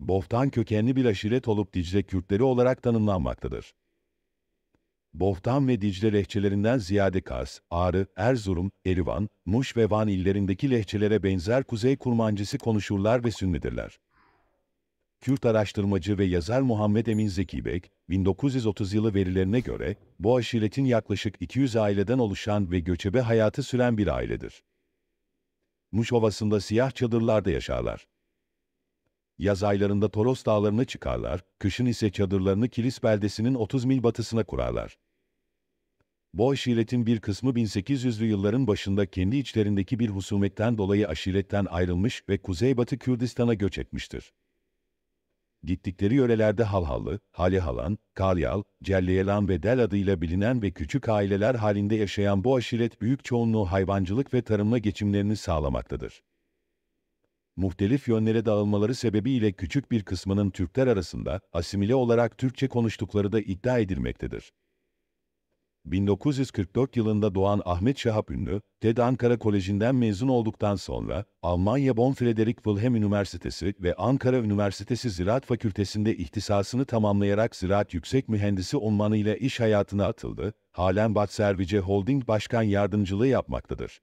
Boftan kökenli bir aşiret olup Dicle Kürtleri olarak tanımlanmaktadır. Boftan ve Dicle lehçelerinden ziyade Kars, Ağrı, Erzurum, Erivan, Muş ve Van illerindeki lehçelere benzer Kuzey Kurmancısı konuşurlar ve Sünnidirler. Kürt araştırmacı ve yazar Muhammed Emin Zekibek, 1930 yılı verilerine göre bu aşiretin yaklaşık 200 aileden oluşan ve göçebe hayatı süren bir ailedir. Muş Ovası'nda siyah çadırlarda yaşarlar. Yaz aylarında Toros dağlarına çıkarlar, kışın ise çadırlarını Kilis beldesinin 30 mil batısına kurarlar. Bu aşiretin bir kısmı 1800'lü yılların başında kendi içlerindeki bir husumetten dolayı aşiretten ayrılmış ve Kuzeybatı Kürdistan'a göç etmiştir. Gittikleri yörelerde Halhallı, Halihalan, Kalyal, Celleyelan ve Del adıyla bilinen ve küçük aileler halinde yaşayan bu aşiret büyük çoğunluğu hayvancılık ve tarımla geçimlerini sağlamaktadır muhtelif yönlere dağılmaları sebebiyle küçük bir kısmının Türkler arasında asimile olarak Türkçe konuştukları da iddia edilmektedir. 1944 yılında doğan Ahmet Şahap Ünlü, TED Ankara Koleji'nden mezun olduktan sonra Almanya Bonn Frederick Wilhelm Üniversitesi ve Ankara Üniversitesi Ziraat Fakültesi'nde ihtisasını tamamlayarak ziraat yüksek mühendisi unvanıyla iş hayatına atıldı, halen Batservice Holding Başkan Yardımcılığı yapmaktadır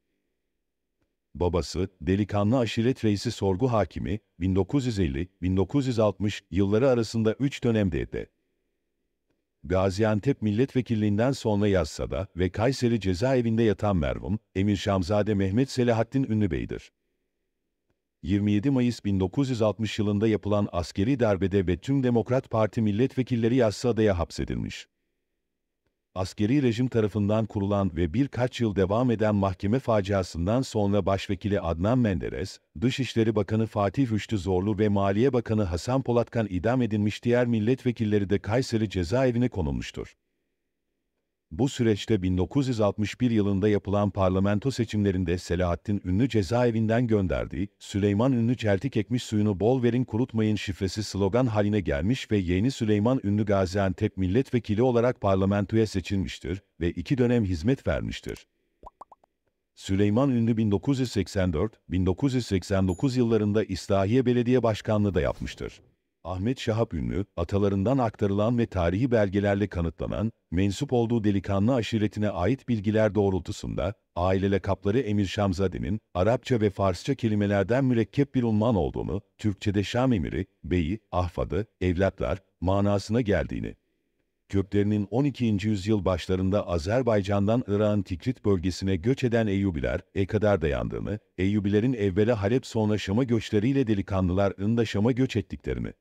babası, delikanlı aşiret reisi sorgu hakimi, 1950-1960 yılları arasında 3 dönemde de. Gaziantep milletvekilliğinden sonra Yazsa da ve Kayseri cezaevinde yatan merhum, Emir Şamzade Mehmet Selahattin Ünlübey'dir. 27 Mayıs 1960 yılında yapılan askeri darbede ve tüm Demokrat Parti milletvekilleri Yassıada'ya hapsedilmiş askeri rejim tarafından kurulan ve birkaç yıl devam eden mahkeme faciasından sonra Başvekili Adnan Menderes, Dışişleri Bakanı Fatih Rüştü Zorlu ve Maliye Bakanı Hasan Polatkan idam edilmiş diğer milletvekilleri de Kayseri cezaevine konulmuştur. Bu süreçte 1961 yılında yapılan parlamento seçimlerinde Selahattin Ünlü cezaevinden gönderdiği Süleyman Ünlü çeltik ekmiş suyunu bol verin kurutmayın şifresi slogan haline gelmiş ve yeni Süleyman Ünlü Gaziantep milletvekili olarak parlamentoya seçilmiştir ve iki dönem hizmet vermiştir. Süleyman Ünlü 1984-1989 yıllarında İslahiye Belediye Başkanlığı da yapmıştır. Ahmet Şahap Ünlü, atalarından aktarılan ve tarihi belgelerle kanıtlanan, mensup olduğu delikanlı aşiretine ait bilgiler doğrultusunda, ailele kapları Emir Şamzade'nin, Arapça ve Farsça kelimelerden mürekkep bir unvan olduğunu, Türkçe'de Şam Emiri, Beyi, Ahfadı, Evlatlar, manasına geldiğini, köklerinin 12. yüzyıl başlarında Azerbaycan'dan Irak'ın Tikrit bölgesine göç eden Eyyubiler, e kadar dayandığını, Eyyubilerin evvela Halep sonra Şam'a göçleriyle delikanlılar Inda Şam'a göç ettiklerini,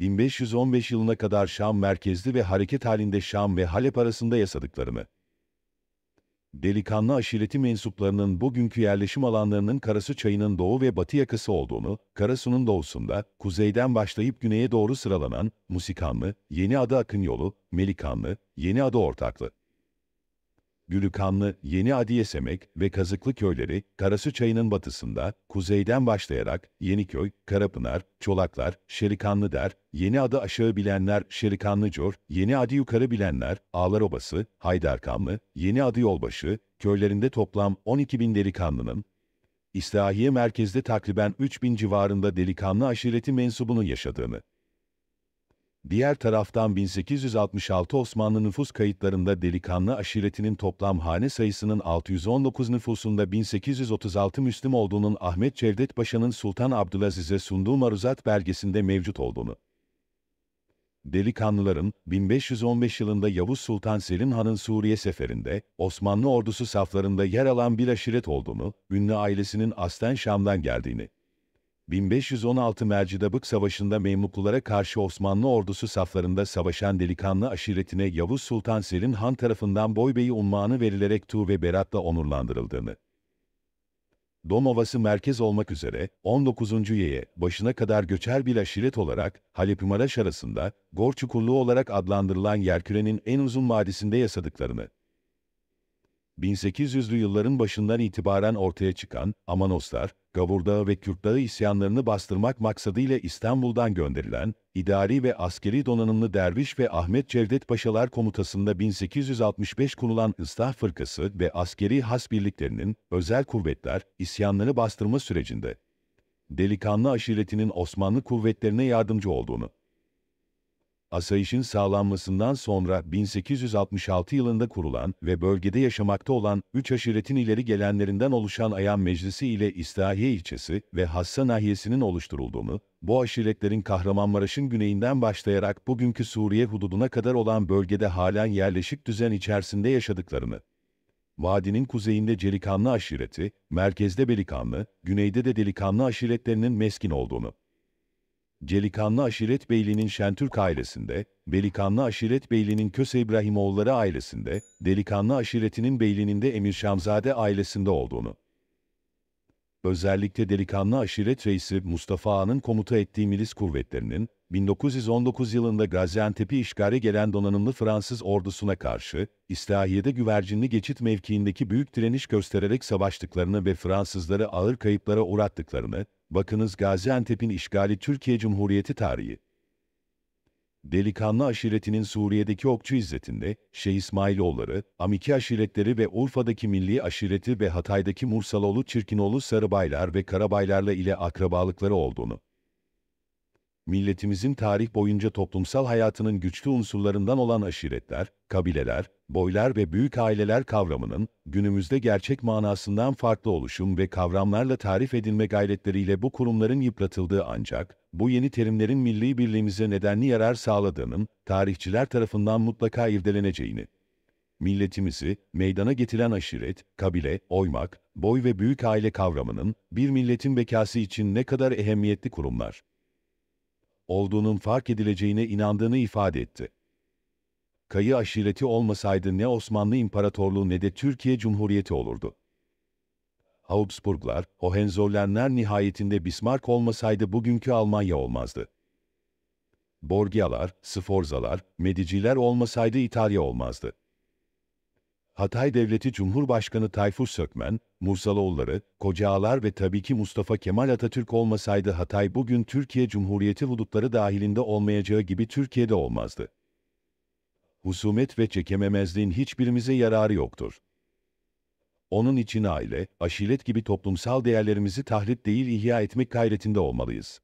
1515 yılına kadar Şam merkezli ve hareket halinde Şam ve Halep arasında yasadıklarını, delikanlı aşireti mensuplarının bugünkü yerleşim alanlarının Karasu çayının doğu ve batı yakası olduğunu, Karasu'nun doğusunda, kuzeyden başlayıp güneye doğru sıralanan, Musikanlı, Yeni Ada Akın Yolu, Melikanlı, Yeni Ada Ortaklı, Gülükanlı, Yeni Adiyesemek ve Kazıklı köyleri, Karasu Çayı'nın batısında, kuzeyden başlayarak Yeniköy, Karapınar, Çolaklar, Şerikanlı der, Yeni Adı aşağı bilenler Şerikanlıcor, Yeni Adı yukarı bilenler Ağlarobası, Haydarkanlı, Yeni Adı Yolbaşı, köylerinde toplam 12 bin delikanlının, İslahiye merkezde takriben 3000 civarında delikanlı aşireti mensubunu yaşadığını, Diğer taraftan 1866 Osmanlı nüfus kayıtlarında delikanlı aşiretinin toplam hane sayısının 619 nüfusunda 1836 Müslüm olduğunun Ahmet Cevdet Paşa'nın Sultan Abdülaziz'e sunduğu maruzat belgesinde mevcut olduğunu. Delikanlıların 1515 yılında Yavuz Sultan Selim Han'ın Suriye seferinde Osmanlı ordusu saflarında yer alan bir aşiret olduğunu, ünlü ailesinin aslen Şam'dan geldiğini, 1516 Mercidabık Savaşı'nda Memluklulara karşı Osmanlı ordusu saflarında savaşan delikanlı aşiretine Yavuz Sultan Selim Han tarafından Boybeyi unvanı verilerek Tu ve Berat'la onurlandırıldığını. Domovası merkez olmak üzere 19. yeye başına kadar göçer bir aşiret olarak Halep-i Maraş arasında Gor olarak adlandırılan yerkürenin en uzun vadisinde yasadıklarını 1800'lü yılların başından itibaren ortaya çıkan Amanoslar, Gavurdağı ve Kürtdağı isyanlarını bastırmak maksadıyla İstanbul'dan gönderilen, idari ve askeri donanımlı Derviş ve Ahmet Cevdet Paşalar komutasında 1865 kurulan Islah Fırkası ve askeri has birliklerinin, özel kuvvetler, isyanları bastırma sürecinde, delikanlı aşiretinin Osmanlı kuvvetlerine yardımcı olduğunu, asayişin sağlanmasından sonra 1866 yılında kurulan ve bölgede yaşamakta olan üç aşiretin ileri gelenlerinden oluşan Ayan Meclisi ile İstahiye ilçesi ve Hassa nahiyesinin oluşturulduğunu, bu aşiretlerin Kahramanmaraş'ın güneyinden başlayarak bugünkü Suriye hududuna kadar olan bölgede halen yerleşik düzen içerisinde yaşadıklarını, vadinin kuzeyinde Celikanlı aşireti, merkezde Belikanlı, güneyde de Delikanlı aşiretlerinin meskin olduğunu, Celikanlı Aşiret Beyliğinin Şentürk ailesinde, Belikanlı Aşiret Beyliğinin Köse İbrahimoğulları ailesinde, Delikanlı Aşiretinin Beyli'nin de Emir Şamzade ailesinde olduğunu. Özellikle Delikanlı Aşiret Reisi Mustafa Ağa'nın komuta ettiği milis kuvvetlerinin, 1919 yılında Gaziantep'i işgale gelen donanımlı Fransız ordusuna karşı, İslahiye'de güvercinli geçit mevkiindeki büyük direniş göstererek savaştıklarını ve Fransızları ağır kayıplara uğrattıklarını, Bakınız Gaziantep'in işgali Türkiye Cumhuriyeti tarihi. Delikanlı aşiretinin Suriye'deki okçu izzetinde, Şeyh İsmailoğulları, Amiki aşiretleri ve Urfa'daki Milli aşireti ve Hatay'daki Mursaloğlu Çirkinoğlu Sarıbaylar ve Karabaylarla ile akrabalıkları olduğunu milletimizin tarih boyunca toplumsal hayatının güçlü unsurlarından olan aşiretler, kabileler, boylar ve büyük aileler kavramının günümüzde gerçek manasından farklı oluşum ve kavramlarla tarif edilme gayretleriyle bu kurumların yıpratıldığı ancak bu yeni terimlerin milli birliğimize nedenli yarar sağladığının tarihçiler tarafından mutlaka irdeleneceğini milletimizi, meydana getiren aşiret, kabile, oymak, boy ve büyük aile kavramının, bir milletin bekası için ne kadar ehemmiyetli kurumlar olduğunun fark edileceğine inandığını ifade etti. Kayı aşireti olmasaydı ne Osmanlı İmparatorluğu ne de Türkiye Cumhuriyeti olurdu. Habsburglar, Hohenzollernler nihayetinde Bismarck olmasaydı bugünkü Almanya olmazdı. Borgialar, Sforzalar, Mediciler olmasaydı İtalya olmazdı. Hatay Devleti Cumhurbaşkanı Tayfur Sökmen, Mursaloğulları, Kocaalar ve tabii ki Mustafa Kemal Atatürk olmasaydı Hatay bugün Türkiye Cumhuriyeti hudutları dahilinde olmayacağı gibi Türkiye'de olmazdı. Husumet ve çekememezliğin hiçbirimize yararı yoktur. Onun için aile, aşiret gibi toplumsal değerlerimizi tahlit değil ihya etmek gayretinde olmalıyız.